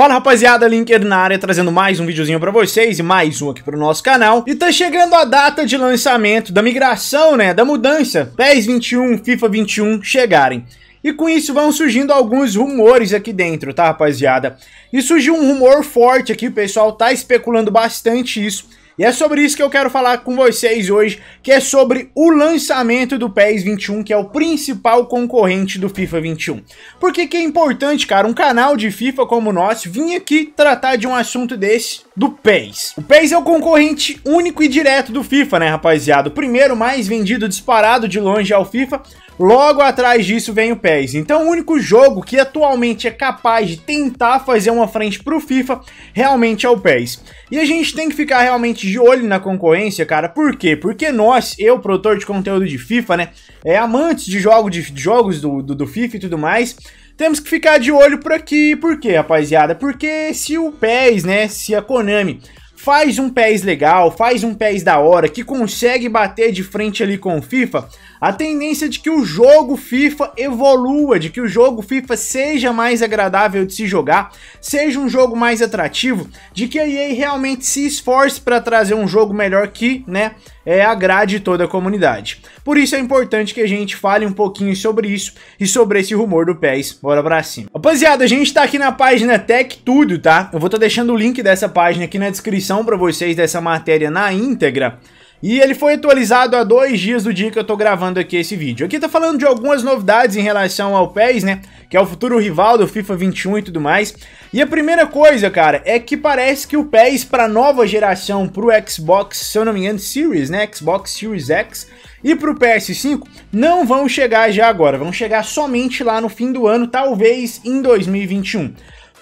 Fala rapaziada, Linker na área trazendo mais um videozinho pra vocês e mais um aqui pro nosso canal E tá chegando a data de lançamento da migração, né, da mudança PES 21, FIFA 21 chegarem e com isso vão surgindo alguns rumores aqui dentro, tá rapaziada? E surgiu um rumor forte aqui, o pessoal tá especulando bastante isso e é sobre isso que eu quero falar com vocês hoje, que é sobre o lançamento do PES 21, que é o principal concorrente do FIFA 21. Porque que é importante, cara, um canal de FIFA como o nosso vir aqui tratar de um assunto desse do PES. O PES é o concorrente único e direto do FIFA, né, rapaziada? O primeiro mais vendido disparado de longe ao FIFA. Logo atrás disso vem o PES. Então, o único jogo que atualmente é capaz de tentar fazer uma frente pro FIFA realmente é o PES. E a gente tem que ficar realmente de olho na concorrência, cara. Por quê? Porque nós, eu, produtor de conteúdo de FIFA, né, é amantes de, jogo de, de jogos do, do, do FIFA e tudo mais, temos que ficar de olho por aqui, por quê, rapaziada? Porque se o PES, né, se a Konami faz um PES legal, faz um PES da hora, que consegue bater de frente ali com o FIFA, a tendência é de que o jogo FIFA evolua, de que o jogo FIFA seja mais agradável de se jogar, seja um jogo mais atrativo, de que a EA realmente se esforce para trazer um jogo melhor que, né, é, agrade toda a comunidade. Por isso é importante que a gente fale um pouquinho sobre isso e sobre esse rumor do PES. Bora pra cima. Rapaziada, a gente tá aqui na página Tech Tudo, tá? Eu vou estar tá deixando o link dessa página aqui na descrição para vocês dessa matéria na íntegra. E ele foi atualizado há dois dias do dia que eu tô gravando aqui esse vídeo. Aqui tá falando de algumas novidades em relação ao PES, né? Que é o futuro rival do FIFA 21 e tudo mais. E a primeira coisa, cara, é que parece que o PES pra nova geração, pro Xbox, se eu não me engano, Series, né? Xbox Series X e pro PS5 não vão chegar já agora. Vão chegar somente lá no fim do ano, talvez em 2021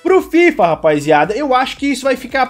pro FIFA, rapaziada, eu acho que isso vai ficar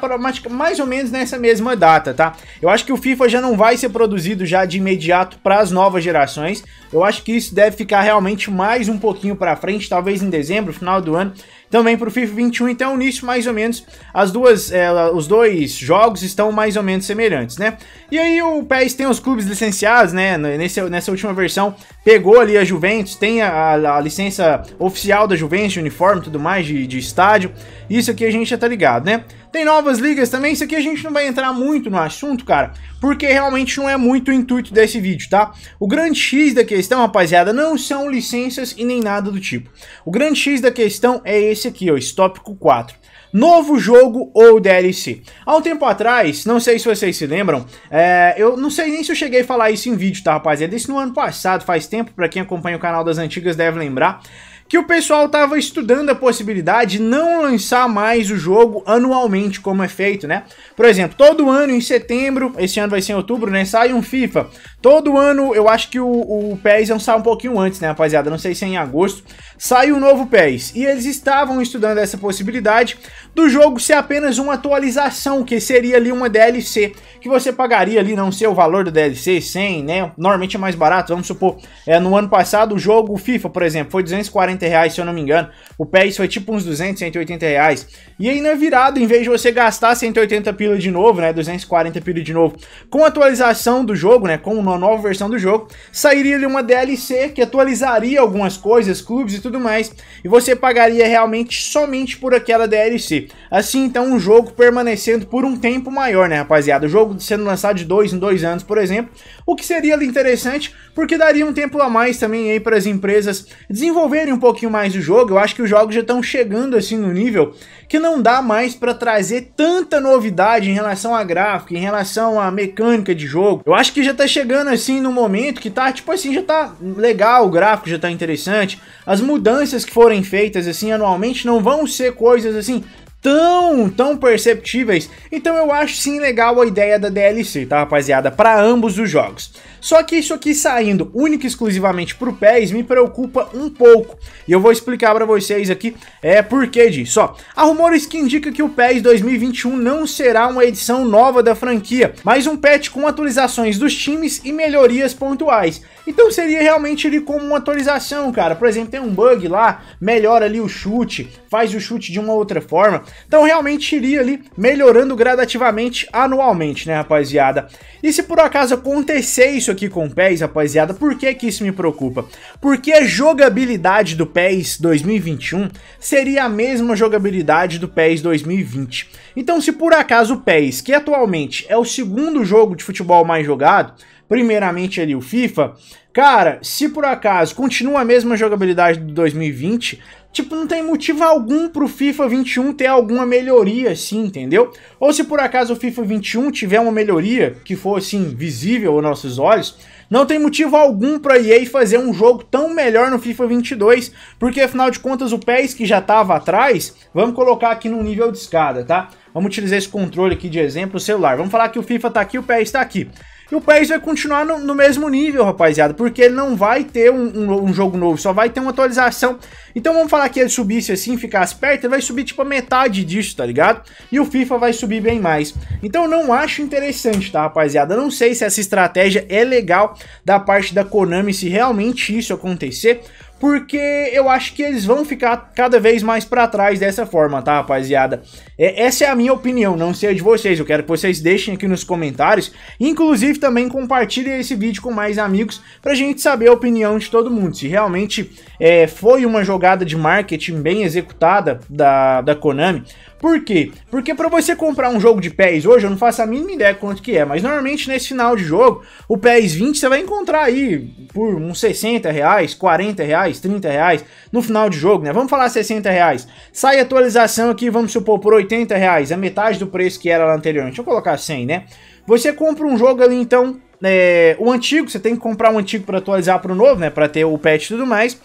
mais ou menos nessa mesma data, tá? Eu acho que o FIFA já não vai ser produzido já de imediato para as novas gerações. Eu acho que isso deve ficar realmente mais um pouquinho para frente, talvez em dezembro, final do ano, também para o FIFA 21. Então, nisso, mais ou menos, as duas, é, os dois jogos estão mais ou menos semelhantes, né? E aí o PES tem os clubes licenciados, né? Nesse, nessa última versão, pegou ali a Juventus, tem a, a, a licença oficial da Juventus, de uniforme tudo mais, de, de estádio. Isso aqui a gente já tá ligado, né? Tem novas ligas também, isso aqui a gente não vai entrar muito no assunto, cara, porque realmente não é muito o intuito desse vídeo, tá? O grande X da questão, rapaziada, não são licenças e nem nada do tipo. O grande X da questão é esse esse aqui, o Estópico 4. Novo jogo ou DLC? Há um tempo atrás, não sei se vocês se lembram, é, eu não sei nem se eu cheguei a falar isso em vídeo, tá rapaziada? Isso no ano passado, faz tempo, pra quem acompanha o canal das antigas deve lembrar que o pessoal estava estudando a possibilidade de não lançar mais o jogo anualmente como é feito, né? Por exemplo, todo ano em setembro, esse ano vai ser em outubro, né? Sai um FIFA. Todo ano, eu acho que o, o PES é sai um pouquinho antes, né, rapaziada? Não sei se é em agosto. Sai um novo PES. E eles estavam estudando essa possibilidade do jogo ser apenas uma atualização, que seria ali uma DLC, que você pagaria ali, não sei o valor do DLC, 100, né? Normalmente é mais barato, vamos supor. É, no ano passado, o jogo FIFA, por exemplo, foi 240 reais, se eu não me engano. O PES foi tipo uns 200, 180 reais. E aí na é virada, em vez de você gastar 180 pila de novo, né, 240 pila de novo, com a atualização do jogo, né, com uma nova versão do jogo, sairia ali uma DLC que atualizaria algumas coisas, clubes e tudo mais, e você pagaria realmente somente por aquela DLC. Assim, então, um jogo permanecendo por um tempo maior, né, rapaziada? O jogo sendo lançado de dois em dois anos, por exemplo, o que seria interessante, porque daria um tempo a mais também aí para as empresas desenvolverem um pouco pouquinho mais o jogo, eu acho que os jogos já estão chegando assim no nível que não dá mais para trazer tanta novidade em relação a gráfico, em relação a mecânica de jogo. Eu acho que já tá chegando assim no momento que tá tipo assim, já tá legal, o gráfico já tá interessante. As mudanças que forem feitas assim anualmente não vão ser coisas assim tão, tão perceptíveis. Então eu acho sim legal a ideia da DLC, tá rapaziada? Para ambos os jogos. Só que isso aqui saindo única e exclusivamente pro PES me preocupa um pouco. E eu vou explicar para vocês aqui é por que disso. Ó, há rumores que indicam que o PES 2021 não será uma edição nova da franquia, mas um patch com atualizações dos times e melhorias pontuais. Então seria realmente ali como uma atualização, cara. Por exemplo, tem um bug lá, melhora ali o chute, faz o chute de uma outra forma. Então realmente iria ali melhorando gradativamente anualmente, né, rapaziada? E se por acaso acontecer isso aqui com o PES, rapaziada, por que que isso me preocupa? Porque a jogabilidade do PES 2021 seria a mesma jogabilidade do PES 2020. Então se por acaso o PES, que atualmente é o segundo jogo de futebol mais jogado, primeiramente ali o FIFA, cara, se por acaso continua a mesma jogabilidade de 2020, tipo, não tem motivo algum pro FIFA 21 ter alguma melhoria assim, entendeu? Ou se por acaso o FIFA 21 tiver uma melhoria que for assim visível aos nossos olhos, não tem motivo algum para EA fazer um jogo tão melhor no FIFA 22, porque afinal de contas o PES que já estava atrás, vamos colocar aqui no nível de escada, tá? Vamos utilizar esse controle aqui de exemplo, o celular. Vamos falar que o FIFA tá aqui, o PES está aqui. E o país vai continuar no, no mesmo nível, rapaziada, porque ele não vai ter um, um, um, jogo novo, só vai ter uma atualização. Então vamos falar que ele subisse assim, ficasse perto, ele vai subir tipo a metade disso, tá ligado? E o FIFA vai subir bem mais. Então eu não acho interessante, tá, rapaziada? Eu não sei se essa estratégia é legal da parte da Konami, se realmente isso acontecer, porque eu acho que eles vão ficar cada vez mais para trás dessa forma, tá, rapaziada? É, essa é a minha opinião, não sei a de vocês, eu quero que vocês deixem aqui nos comentários, inclusive também compartilhem esse vídeo com mais amigos pra gente saber a opinião de todo mundo, se realmente é, foi uma jogada de marketing bem executada da, da Konami, por quê? Porque para você comprar um jogo de PES hoje, eu não faço a mínima ideia quanto que é, mas normalmente nesse final de jogo, o PES 20 você vai encontrar aí por uns 60 reais, 40 reais, reais, 30 reais, no final de jogo, né? Vamos falar 60 reais. Sai atualização aqui, vamos supor, por 80 reais, a metade do preço que era lá anteriormente. Deixa eu colocar 100, né? Você compra um jogo ali, então, é, o antigo, você tem que comprar o um antigo para atualizar para o novo, né? Para ter o patch e tudo mais.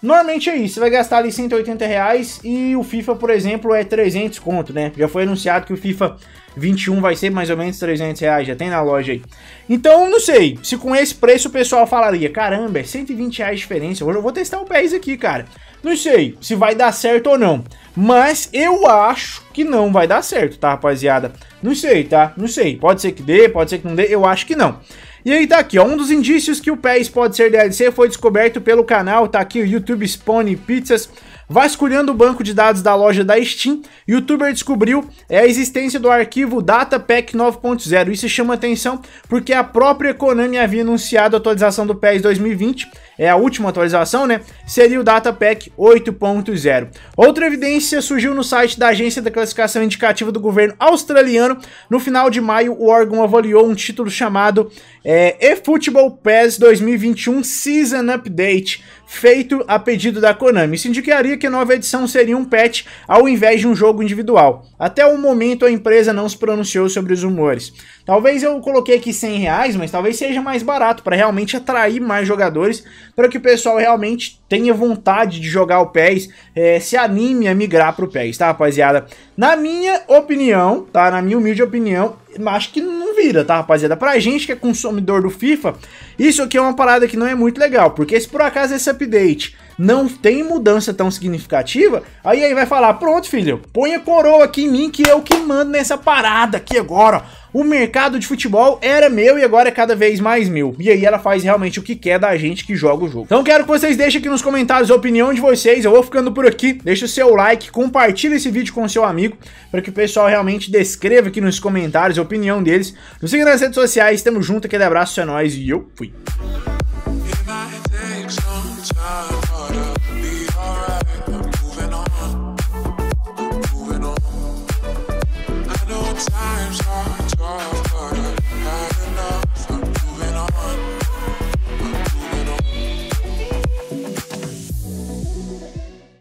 Normalmente é isso, você vai gastar ali 180 reais e o FIFA, por exemplo, é 300 conto, né? Já foi anunciado que o FIFA 21 vai ser mais ou menos 300 reais, já tem na loja aí. Então, não sei, se com esse preço o pessoal falaria, caramba, é 120 reais de diferença, hoje eu vou testar o PES aqui, cara. Não sei se vai dar certo ou não, mas eu acho que não vai dar certo, tá, rapaziada? Não sei, tá? Não sei, pode ser que dê, pode ser que não dê, eu acho que não. E aí tá aqui, ó, um dos indícios que o PES pode ser DLC foi descoberto pelo canal, tá aqui o YouTube Spone Pizzas, Vasculhando o banco de dados da loja da Steam, youtuber descobriu é a existência do arquivo DataPack 9.0. Isso chama atenção porque a própria Konami havia anunciado a atualização do PES 2020, é a última atualização, né? Seria o DataPack 8.0. Outra evidência surgiu no site da Agência da Classificação Indicativa do Governo Australiano. No final de maio, o órgão avaliou um título chamado é, eFootball PES 2021 Season Update, feito a pedido da Konami. Isso indicaria que nova edição seria um patch ao invés de um jogo individual. Até o momento a empresa não se pronunciou sobre os rumores. Talvez eu coloquei aqui 100 reais, mas talvez seja mais barato para realmente atrair mais jogadores, para que o pessoal realmente tenha vontade de jogar o PES, é, se anime a migrar para o PES, tá rapaziada? Na minha opinião, tá? Na minha humilde opinião, acho que não vira, tá, rapaziada? Pra gente que é consumidor do FIFA, isso aqui é uma parada que não é muito legal, porque se por acaso esse update não tem mudança tão significativa, aí aí vai falar, pronto filho, põe a coroa aqui em mim que eu que mando nessa parada aqui agora, o mercado de futebol era meu e agora é cada vez mais meu. E aí ela faz realmente o que quer da gente que joga o jogo. Então quero que vocês deixem aqui nos comentários a opinião de vocês. Eu vou ficando por aqui. Deixa o seu like, compartilha esse vídeo com seu amigo para que o pessoal realmente descreva aqui nos comentários a opinião deles. Nos siga nas redes sociais. Tamo junto, aquele abraço, é nóis e eu fui.